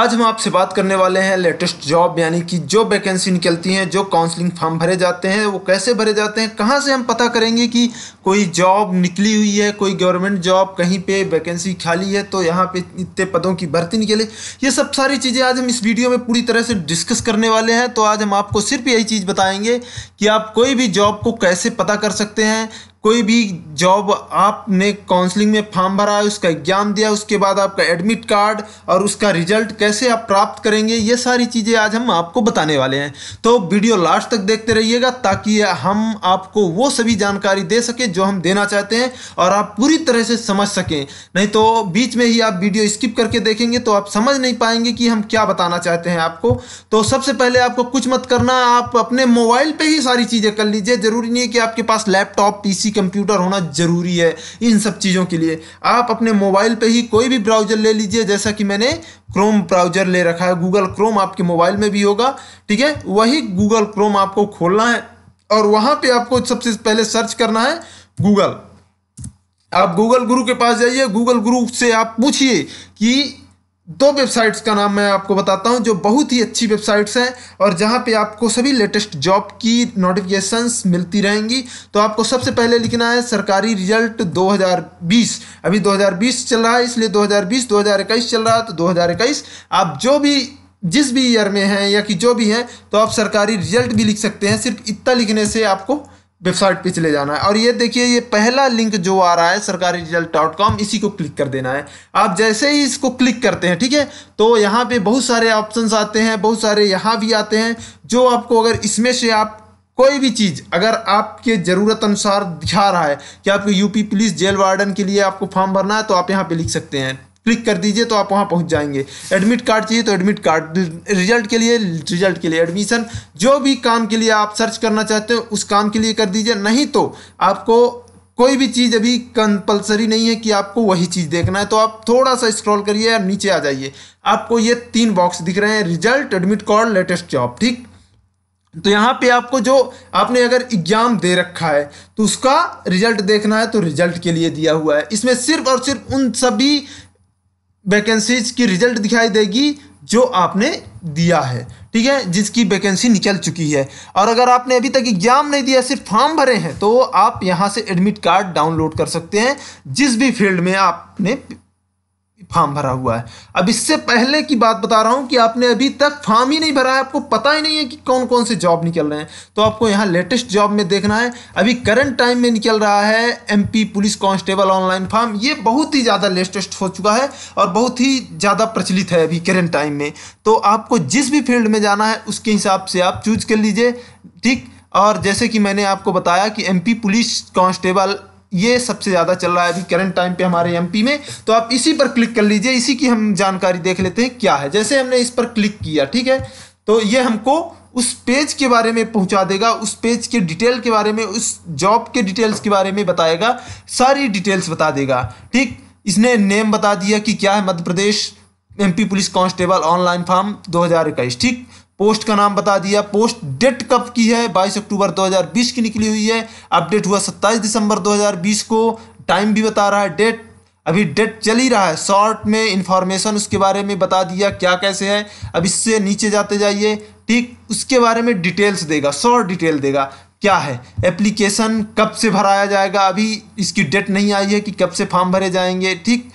आज हम आपसे बात करने वाले हैं लेटेस्ट जॉब यानी कि जो वैकेंसी निकलती हैं जो काउंसलिंग फॉर्म भरे जाते हैं वो कैसे भरे जाते हैं कहाँ से हम पता करेंगे कि कोई जॉब निकली हुई है कोई गवर्नमेंट जॉब कहीं पे वैकेंसी खाली है तो यहाँ पे इतने पदों की भर्ती निकले ये सब सारी चीज़ें आज हम इस वीडियो में पूरी तरह से डिस्कस करने वाले हैं तो आज हम आपको सिर्फ यही चीज़ बताएंगे कि आप कोई भी जॉब को कैसे पता कर सकते हैं कोई भी जॉब आपने काउंसलिंग में फॉर्म भरा है उसका एग्जाम दिया उसके बाद आपका एडमिट कार्ड और उसका रिजल्ट कैसे आप प्राप्त करेंगे ये सारी चीज़ें आज हम आपको बताने वाले हैं तो वीडियो लास्ट तक देखते रहिएगा ताकि हम आपको वो सभी जानकारी दे सकें जो हम देना चाहते हैं और आप पूरी तरह से समझ सकें नहीं तो बीच में ही आप वीडियो स्किप करके देखेंगे तो आप समझ नहीं पाएंगे कि हम क्या बताना चाहते हैं आपको तो सबसे पहले आपको कुछ मत करना आप अपने मोबाइल पर ही सारी चीज़ें कर लीजिए ज़रूरी नहीं है कि आपके पास लैपटॉप पी कंप्यूटर होना ज़रूरी है इन सब चीज़ों के लिए आप अपने मोबाइल पे ही कोई भी ब्राउज़र ले लीजिए जैसा कि मैंने क्रोम ब्राउज़र ले रखा है गूगल क्रोम आपके मोबाइल में भी होगा ठीक है वही गूगल क्रोम आपको खोलना है और वहाँ पर आपको सबसे पहले सर्च करना है गूगल आप गूगल गुरु के पास जाइए गूगल गुरु से आप पूछिए कि दो वेबसाइट्स का नाम मैं आपको बताता हूँ जो बहुत ही अच्छी वेबसाइट्स हैं और जहाँ पे आपको सभी लेटेस्ट जॉब की नोटिफिकेशंस मिलती रहेंगी तो आपको सबसे पहले लिखना है सरकारी रिजल्ट 2020 अभी 2020 चल रहा है इसलिए 2020 2021 चल रहा है तो 2021 आप जो भी जिस भी ईयर में हैं या कि जो भी हैं तो आप सरकारी रिजल्ट भी लिख सकते हैं सिर्फ इतना लिखने से आपको वेबसाइट पे चले जाना है और ये देखिए ये पहला लिंक जो आ रहा है सरकारी रिजल्ट डॉट कॉम इसी को क्लिक कर देना है आप जैसे ही इसको क्लिक करते हैं ठीक है तो यहाँ पे बहुत सारे ऑप्शंस आते हैं बहुत सारे यहाँ भी आते हैं जो आपको अगर इसमें से आप कोई भी चीज़ अगर आपके ज़रूरत अनुसार दिखा रहा है कि आपको यूपी पुलिस जेल वार्डन के लिए आपको फॉर्म भरना है तो आप यहाँ पर लिख सकते हैं क्लिक कर दीजिए तो आप वहाँ पहुँच जाएंगे एडमिट कार्ड चाहिए तो एडमिट कार्ड रिजल्ट के लिए रिजल्ट के लिए एडमिशन जो भी काम के लिए आप सर्च करना चाहते हो उस काम के लिए कर दीजिए नहीं तो आपको कोई भी चीज़ अभी कंपलसरी नहीं है कि आपको वही चीज़ देखना है तो आप थोड़ा सा स्क्रॉल करिए और नीचे आ जाइए आपको ये तीन बॉक्स दिख रहे हैं result admit card latest job ठीक तो यहाँ पे आपको जो आपने अगर एग्जाम दे रखा है तो उसका रिजल्ट देखना है तो रिजल्ट के लिए दिया हुआ है इसमें सिर्फ और सिर्फ उन सभी वैकेंसीज की रिजल्ट दिखाई देगी जो आपने दिया है ठीक है जिसकी वैकेंसी निकल चुकी है और अगर आपने अभी तक एग्जाम नहीं दिया सिर्फ फॉर्म भरे हैं तो आप यहाँ से एडमिट कार्ड डाउनलोड कर सकते हैं जिस भी फील्ड में आपने फॉर्म भरा हुआ है अब इससे पहले की बात बता रहा हूं कि आपने अभी तक फॉर्म ही नहीं भरा है आपको पता ही नहीं है कि कौन कौन से जॉब निकल रहे हैं तो आपको यहाँ लेटेस्ट जॉब में देखना है अभी करंट टाइम में निकल रहा है MP police constable online form ये बहुत ही ज़्यादा लेटेस्ट हो चुका है और बहुत ही ज़्यादा प्रचलित है अभी करेंट टाइम में तो आपको जिस भी फील्ड में जाना है उसके हिसाब से आप चूज कर लीजिए ठीक और जैसे कि मैंने आपको बताया कि एमपी पुलिस कांस्टेबल ये सबसे ज़्यादा चल रहा है अभी करंट टाइम पे हमारे एमपी में तो आप इसी पर क्लिक कर लीजिए इसी की हम जानकारी देख लेते हैं क्या है जैसे हमने इस पर क्लिक किया ठीक है तो ये हमको उस पेज के बारे में पहुंचा देगा उस पेज के डिटेल के बारे में उस जॉब के डिटेल्स के बारे में बताएगा सारी डिटेल्स बता देगा ठीक इसने नेम बता दिया कि क्या है Madhya Pradesh M police constable online form दो ठीक पोस्ट का नाम बता दिया पोस्ट डेट कब की है 22 अक्टूबर 2020 की निकली हुई है अपडेट हुआ 27 दिसंबर 2020 को टाइम भी बता रहा है डेट अभी डेट चल ही रहा है शॉर्ट में इंफॉर्मेशन उसके बारे में बता दिया क्या कैसे है अब इससे नीचे जाते जाइए ठीक उसके बारे में डिटेल्स देगा शॉर्ट डिटेल देगा क्या है एप्लीकेशन कब से भराया जाएगा अभी इसकी डेट नहीं आई है कि कब से फॉर्म भरे जाएंगे ठीक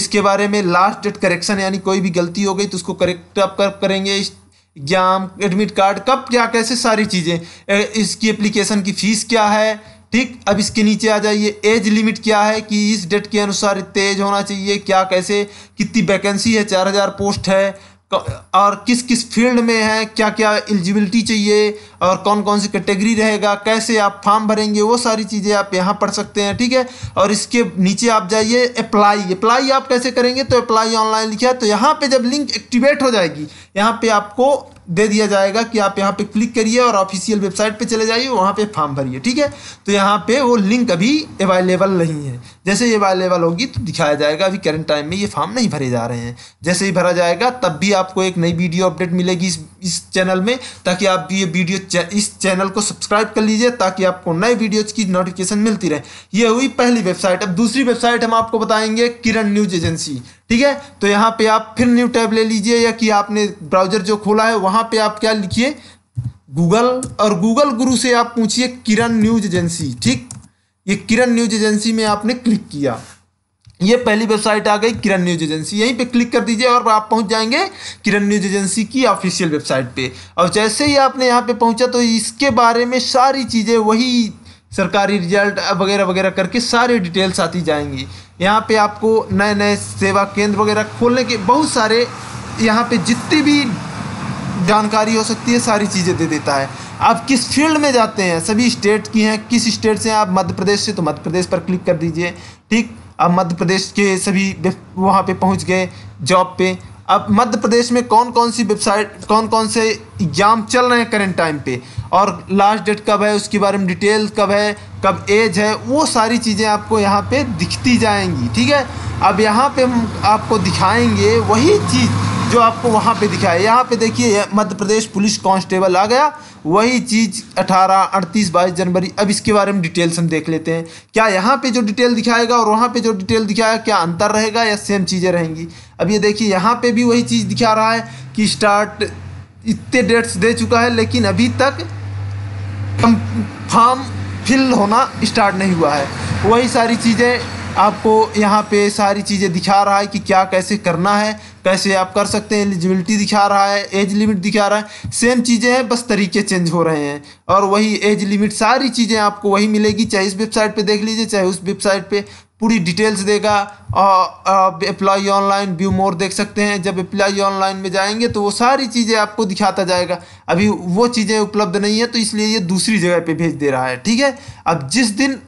इसके बारे में लास्ट डेट करेक्शन यानी कोई भी गलती हो गई तो उसको करेक्ट आप कर करेंगे एग्जाम एडमिट कार्ड कब क्या कैसे सारी चीज़ें इसकी एप्लीकेशन की फ़ीस क्या है ठीक अब इसके नीचे आ जाइए एज लिमिट क्या है कि इस डेट के अनुसार इतने एज होना चाहिए क्या कैसे कितनी वैकेंसी है चार हज़ार पोस्ट है और किस किस फील्ड में है क्या क्या एलिजिबिलिटी चाहिए और कौन कौन सी कैटेगरी रहेगा कैसे आप फॉर्म भरेंगे वो सारी चीज़ें आप यहाँ पढ़ सकते हैं ठीक है और इसके नीचे आप जाइए अप्लाई अप्लाई आप कैसे करेंगे तो अप्लाई ऑनलाइन लिखा तो यहाँ पे जब लिंक एक्टिवेट हो जाएगी यहाँ पे आपको दे दिया जाएगा कि आप यहाँ पे क्लिक करिए और ऑफिशियल वेबसाइट पे चले जाइए वहाँ पे फॉर्म भरिए ठीक है तो यहाँ पे वो लिंक अभी अवेलेबल नहीं है जैसे ही अवेलेबल होगी तो दिखाया जाएगा अभी करंट टाइम में ये फॉर्म नहीं भरे जा रहे हैं जैसे ही भरा जाएगा तब भी आपको एक नई वीडियो अपडेट मिलेगी इस इस चैनल में ताकि आप ये वीडियो इस चैनल को सब्सक्राइब कर लीजिए ताकि आपको नए वीडियोज की नोटिफिकेशन मिलती रहे ये हुई पहली वेबसाइट अब दूसरी वेबसाइट हम आपको बताएंगे किरण न्यूज एजेंसी ठीक है तो यहाँ पे आप फिर न्यू टैब ले लीजिए या कि आपने ब्राउजर जो खोला है वहाँ पे आप क्या लिखिए गूगल और गूगल गुरु से आप पूछिए किरण न्यूज एजेंसी ठीक ये किरण न्यूज एजेंसी में आपने क्लिक किया ये पहली वेबसाइट आ गई किरण न्यूज एजेंसी यहीं पे क्लिक कर दीजिए और आप पहुंच जाएंगे किरण न्यूज एजेंसी की ऑफिशियल वेबसाइट पे और जैसे ही आपने यहाँ पे पहुंचा तो इसके बारे में सारी चीज़ें वही सरकारी रिजल्ट वगैरह वगैरह करके सारी डिटेल्स आती जाएंगी यहाँ पे आपको नए नए सेवा केंद्र वगैरह खोलने के बहुत सारे यहाँ पे जितनी भी जानकारी हो सकती है सारी चीज़ें दे देता है आप किस फील्ड में जाते हैं सभी स्टेट की हैं किस स्टेट से आप मध्य प्रदेश से तो मध्य प्रदेश पर क्लिक कर दीजिए ठीक आप मध्य प्रदेश के सभी वहाँ पर पहुँच गए जॉब पर अब मध्य प्रदेश में कौन कौन सी वेबसाइट कौन कौन से एग्ज़ाम चल रहे हैं करेंट टाइम पे और लास्ट डेट कब है उसके बारे में डिटेल कब है कब एज है वो सारी चीज़ें आपको यहाँ पे दिखती जाएंगी ठीक है अब यहाँ पे हम आपको दिखाएंगे वही चीज़ जो आपको वहाँ पे दिखाए यहाँ पे देखिए मध्य प्रदेश पुलिस कांस्टेबल आ गया वही चीज़ अठारह अड़तीस बाईस जनवरी अब इसके बारे में डिटेल्स हम देख लेते हैं क्या यहाँ पे जो डिटेल दिखाएगा और वहाँ पे जो डिटेल दिखाएगा क्या अंतर रहेगा या सेम चीज़ें रहेंगी अब ये देखिए यहाँ पे भी वही चीज़ दिखा रहा है कि स्टार्ट इतने डेट्स दे चुका है लेकिन अभी तक फॉर्म फिल होना स्टार्ट नहीं हुआ है वही सारी चीज़ें आपको यहाँ पे सारी चीज़ें दिखा रहा है कि क्या कैसे करना है कैसे आप कर सकते हैं एलिजिबिलिटी दिखा रहा है एज लिमिट दिखा रहा है सेम चीज़ें हैं बस तरीके चेंज हो रहे हैं और वही एज लिमिट सारी चीज़ें आपको वही मिलेगी चाहे इस वेबसाइट पे देख लीजिए चाहे उस वेबसाइट पे पूरी डिटेल्स देगा और अप्लाई ऑनलाइन व्यू मोर देख सकते हैं जब अप्लाई ऑनलाइन में जाएंगे तो वो सारी चीज़ें आपको दिखाता जाएगा अभी वो चीज़ें उपलब्ध नहीं है तो इसलिए ये दूसरी जगह पे भेज दे रहा है ठीक है अब जिस दिन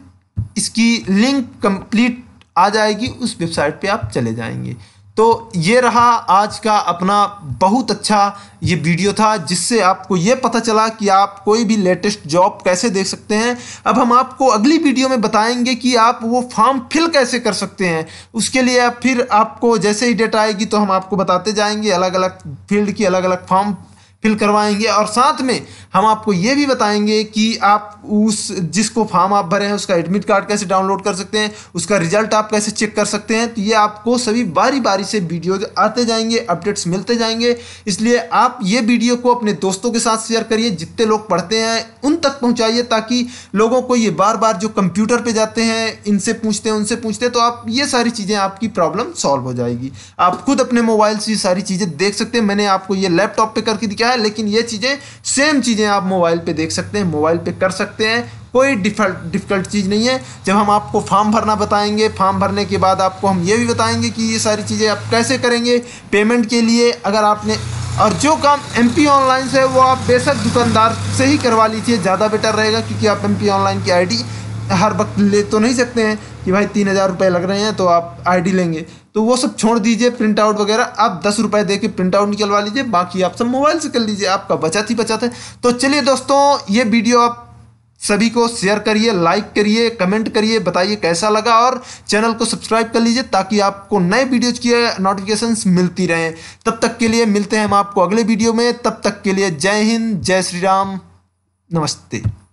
इसकी लिंक कंप्लीट आ जाएगी उस वेबसाइट पे आप चले जाएंगे तो ये रहा आज का अपना बहुत अच्छा ये वीडियो था जिससे आपको ये पता चला कि आप कोई भी लेटेस्ट जॉब कैसे देख सकते हैं अब हम आपको अगली वीडियो में बताएंगे कि आप वो फॉर्म फिल कैसे कर सकते हैं उसके लिए फिर आपको जैसे ही डेटा आएगी तो हम आपको बताते जाएंगे अलग अलग फील्ड की अलग अलग फॉर्म फिल करवाएंगे और साथ में हम आपको ये भी बताएंगे कि आप उस जिसको फॉर्म आप भरे हैं उसका एडमिट कार्ड कैसे डाउनलोड कर सकते हैं उसका रिजल्ट आप कैसे चेक कर सकते हैं तो ये आपको सभी बारी बारी से वीडियो आते जाएंगे अपडेट्स मिलते जाएंगे इसलिए आप ये वीडियो को अपने दोस्तों के साथ शेयर करिए जितने लोग पढ़ते हैं उन तक पहुँचाइए ताकि लोगों को ये बार बार जो कंप्यूटर पर जाते हैं इनसे पूछते हैं उनसे पूछते हैं तो आप ये सारी चीज़ें आपकी प्रॉब्लम सॉल्व हो जाएगी आप खुद अपने मोबाइल से ये सारी चीज़ें देख सकते हैं मैंने आपको ये लैपटॉप पर करके दिखाया क्या है लेकिन ये चीज़ें सेम चीज़ें आप मोबाइल पे देख सकते हैं मोबाइल पे कर सकते हैं कोई डिफल्ट डिफ़िकल्ट चीज़ नहीं है जब हम आपको फॉर्म भरना बताएंगे फॉर्म भरने के बाद आपको हम ये भी बताएंगे कि ये सारी चीज़ें आप कैसे करेंगे पेमेंट के लिए अगर आपने और जो काम एम पी ऑनलाइन से है वो आप बेशक दुकानदार से ही करवा लीजिए ज़्यादा बेटर रहेगा क्योंकि आप एम पी ऑनलाइन की आई हर वक्त ले तो नहीं सकते हैं कि भाई तीन हज़ार रुपये लग रहे हैं तो आप आईडी लेंगे तो वो सब छोड़ दीजिए प्रिंट आउट वगैरह आप दस रुपये दे के प्रिंट आउट निकलवा लीजिए बाकी आप सब मोबाइल से कर लीजिए आपका बचत ही बचत है तो चलिए दोस्तों ये वीडियो आप सभी को शेयर करिए लाइक करिए कमेंट करिए बताइए कैसा लगा और चैनल को सब्सक्राइब कर लीजिए ताकि आपको नए वीडियोज की नोटिफिकेशंस मिलती रहें तब तक के लिए मिलते हैं हम आपको अगले वीडियो में तब तक के लिए जय हिंद जय श्री राम नमस्ते